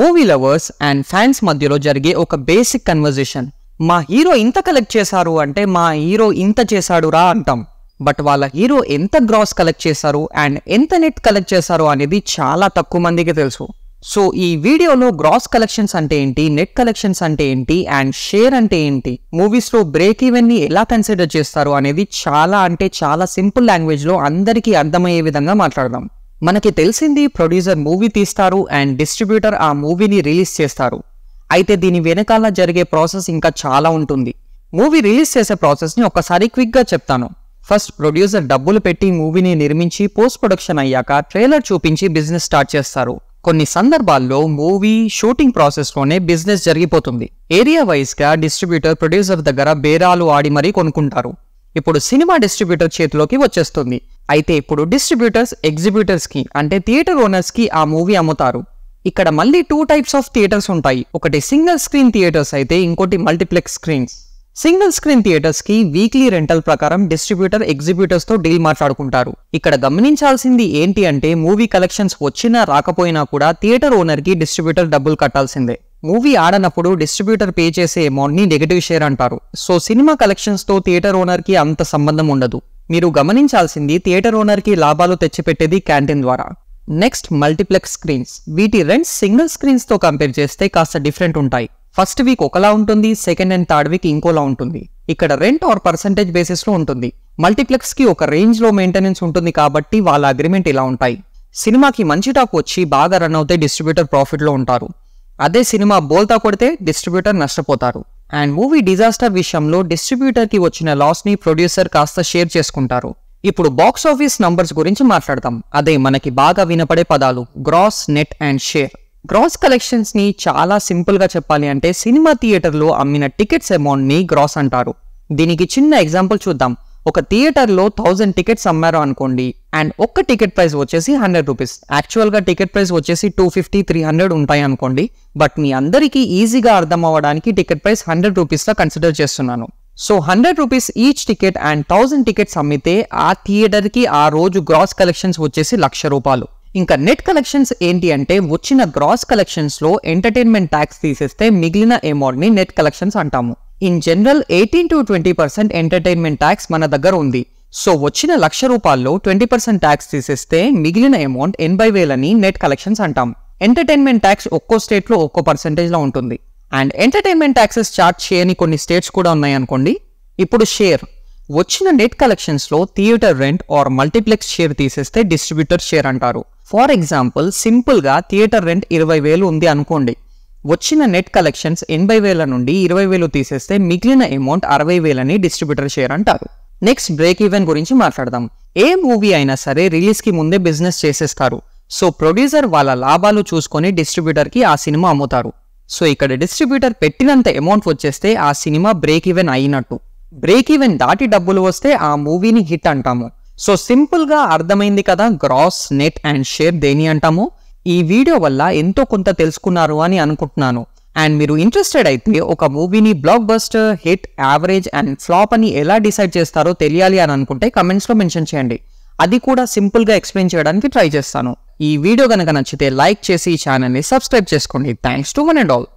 movie lovers and fans మధ్యలో జరిగే ఒక బేసిక్ కన్వర్జేషన్ మా హీరో ఇంత కలెక్ట్ చేశారు అంటే మా హీరో ఇంత చేశాడు రా అంటాం బట్ వాళ్ళ హీరో ఎంత గ్రాస్ కలెక్ట్ చేశారు అండ్ ఎంత నెట్ కలెక్ట్ చేశారు అనేది చాలా తక్కువ మందికి తెలుసు సో ఈ వీడియోలో గ్రాస్ కలెక్షన్స్ అంటే ఏంటి నెట్ కలెక్షన్స్ అంటే ఏంటి అండ్ షేర్ అంటే ఏంటి మూవీస్లో బ్రేక్ ఈవెన్ని ఎలా కన్సిడర్ చేస్తారు అనేది చాలా అంటే చాలా సింపుల్ లాంగ్వేజ్లో అందరికీ అర్థమయ్యే విధంగా మాట్లాడదాం మనకి తెలిసింది ప్రొడ్యూసర్ మూవీ తీస్తారు అండ్ డిస్ట్రిబ్యూటర్ ఆ మూవీని రిలీజ్ చేస్తారు అయితే దీని వెనకాల జరిగే ప్రాసెస్ ఇంకా చాలా ఉంటుంది మూవీ రిలీజ్ చేసే ప్రాసెస్ని ఒకసారి క్విక్గా చెప్తాను ఫస్ట్ ప్రొడ్యూసర్ డబ్బులు పెట్టి మూవీని నిర్మించి పోస్ట్ ప్రొడక్షన్ అయ్యాక ట్రైలర్ చూపించి బిజినెస్ స్టార్ట్ చేస్తారు కొన్ని సందర్భాల్లో మూవీ షూటింగ్ ప్రాసెస్లోనే బిజినెస్ జరిగిపోతుంది ఏరియా వైజ్గా డిస్ట్రిబ్యూటర్ ప్రొడ్యూసర్ దగ్గర బేరాలు ఆడి మరీ కొనుక్కుంటారు ఇప్పుడు సినిమా డిస్ట్రిబ్యూటర్ చేతిలోకి వచ్చేస్తుంది అయితే ఇప్పుడు డిస్ట్రిబ్యూటర్స్ ఎగ్జిబ్యూటర్స్కి అంటే థియేటర్ ఓనర్స్కి ఆ మూవీ అమ్ముతారు ఇక్కడ మళ్ళీ టూ టైప్స్ ఆఫ్ థియేటర్స్ ఉంటాయి ఒకటి సింగిల్ స్క్రీన్ థియేటర్స్ అయితే ఇంకోటి మల్టీప్లెక్స్ స్క్రీన్స్ సింగిల్ స్క్రీన్ థియేటర్స్కి వీక్లీ రెంటల్ ప్రకారం డిస్ట్రిబ్యూటర్ ఎగ్జిబ్యూటర్స్తో డీల్ మాట్లాడుకుంటారు ఇక్కడ గమనించాల్సింది ఏంటి అంటే మూవీ కలెక్షన్స్ వచ్చినా రాకపోయినా కూడా థియేటర్ ఓనర్కి డిస్ట్రిబ్యూటర్ డబ్బులు కట్టాల్సిందే మూవీ ఆడనప్పుడు డిస్ట్రిబ్యూటర్ పే చేసే అమౌంట్ని నెగిటివ్ షేర్ అంటారు సో సినిమా కలెక్షన్స్తో థియేటర్ ఓనర్కి అంత సంబంధం ఉండదు మీరు గమనించాల్సింది థియేటర్ ఓనర్కి లాభాలు తెచ్చిపెట్టేది క్యాంటీన్ ద్వారా నెక్స్ట్ మల్టీప్లెక్స్ స్క్రీన్స్ వీటి రెంట్ సింగిల్ స్క్రీన్స్తో కంపేర్ చేస్తే కాస్త డిఫరెంట్ ఉంటాయి ఫస్ట్ వీక్ ఒకలా ఉంటుంది సెకండ్ అండ్ థర్డ్ వీక్ ఇంకోలా ఉంటుంది ఇక్కడ రెంట్ ఆర్ పర్సంటేజ్ బేసిస్లో ఉంటుంది మల్టీప్లెక్స్కి ఒక రేంజ్లో మెయింటెనెన్స్ ఉంటుంది కాబట్టి వాళ్ళ అగ్రిమెంట్ ఇలా ఉంటాయి సినిమాకి మంచి టాక్ వచ్చి బాగా రన్ అవుతే డిస్ట్రిబ్యూటర్ ప్రాఫిట్లో ఉంటారు అదే సినిమా బోల్తా కొడితే డిస్ట్రిబ్యూటర్ నష్టపోతారు అండ్ మూవీ డిజాస్టర్ విషయంలో డిస్ట్రిబ్యూటర్కి వచ్చిన లాస్ని ప్రొడ్యూసర్ కాస్త షేర్ చేసుకుంటారు ఇప్పుడు బాక్స్ ఆఫీస్ నంబర్స్ గురించి మాట్లాడదాం అదే మనకి బాగా వినపడే పదాలు gross net and share gross కలెక్షన్స్ని చాలా సింపుల్గా చెప్పాలి అంటే సినిమా థియేటర్లో అమ్మిన టికెట్స్ అమౌంట్ని గ్రాస్ అంటారు దీనికి చిన్న ఎగ్జాంపుల్ చూద్దాం ఒక థియేటర్లో థౌజండ్ టికెట్స్ అమ్మారు అనుకోండి అండ్ ఒక్క టికెట్ ప్రైస్ వచ్చేసి హండ్రెడ్ రూపీస్ యాక్చువల్గా టికెట్ ప్రైస్ వచ్చేసి టూ ఫిఫ్టీ త్రీ హండ్రెడ్ ఉంటాయి అనుకోండి బట్ మీ అందరికీ ఈజీగా అర్థం అవ్వడానికి టికెట్ ప్రైస్ హండ్రెడ్ రూపీస్లో కన్సిడర్ చేస్తున్నాను so hundred rupees each ticket and thousand tickets అమ్మితే ఆ థియేటర్కి ఆ రోజు గ్రాస్ కలెక్షన్స్ వచ్చేసి లక్ష రూపాయలు ఇంకా నెట్ కలెక్షన్స్ ఏంటి అంటే వచ్చిన గ్రాస్ కలెక్షన్స్లో ఎంటర్టైన్మెంట్ ట్యాక్స్ తీసేస్తే మిగిలిన అమౌంట్ని నెట్ కలెక్షన్స్ అంటాము in general eighteen to twenty percent entertainment tax మన దగ్గర ఉంది సో వచ్చిన లక్ష రూపాయల్లో ట్వంటీ పర్సెంట్ ట్యాక్స్ తీసేస్తే మిగిలిన అమౌంట్ ఎనభై వేలని నెట్ కలెక్షన్స్ అంటాం ఎంటర్టైన్మెంట్ ట్యాక్స్ ఒక్కో స్టేట్లో ఒక్కో పర్సెంటేజ్లో ఉంటుంది అండ్ ఎంటర్టైన్మెంట్ ట్యాక్సెస్ చార్జ్ చేయని కొన్ని స్టేట్స్ కూడా ఉన్నాయి అనుకోండి ఇప్పుడు షేర్ వచ్చిన నెట్ కలెక్షన్స్లో theatre rent or multiplex share తీసేస్తే డిస్ట్రిబ్యూటర్ షేర్ అంటారు ఫర్ ఎగ్జాంపుల్ సింపుల్గా థియేటర్ రెంట్ ఇరవై వేలు ఉంది అనుకోండి వచ్చిన నెట్ కలెక్షన్స్ ఎనభై వేల నుండి ఇరవై వేలు తీసేస్తే మిగిలిన అమౌంట్ అరవై వేలని డిస్ట్రిబ్యూటర్ షేర్ అంటారు నెక్స్ట్ బ్రేక్ ఈవెన్ గురించి మాట్లాడదాం ఏ మూవీ అయినా సరే రిలీజ్ కి ముందే బిజినెస్ చేసేస్తారు సో ప్రొడ్యూసర్ వాళ్ళ లాభాలు చూసుకొని డిస్ట్రిబ్యూటర్ కి ఆ సినిమా అమ్ముతారు సో ఇక్కడ డిస్ట్రిబ్యూటర్ పెట్టినంత అమౌంట్ వచ్చేస్తే ఆ సినిమా బ్రేక్ ఈవెన్ అయినట్టు బ్రేక్ ఈవెన్ దాటి డబ్బులు వస్తే ఆ మూవీని హిట్ అంటాము సో సింపుల్ గా అర్థమైంది కదా గ్రాస్ నెట్ అండ్ షేర్ దేని అంటాము ఈ వీడియో వల్ల ఎంతో కొంత తెలుసుకున్నారు అని అనుకుంటున్నాను అండ్ మీరు ఇంట్రెస్టెడ్ అయితే ఒక మూవీని blockbuster hit average and flop అని ఎలా డిసైడ్ చేస్తారో తెలియాలి అని అనుకుంటే కమెంట్స్లో మెన్షన్ చేయండి అది కూడా సింపుల్గా ఎక్స్ప్లెయిన్ చేయడానికి ట్రై చేస్తాను ఈ వీడియో కనుక నచ్చితే లైక్ చేసి ఈ ఛానల్ని సబ్స్క్రైబ్ చేసుకోండి thanks to one and all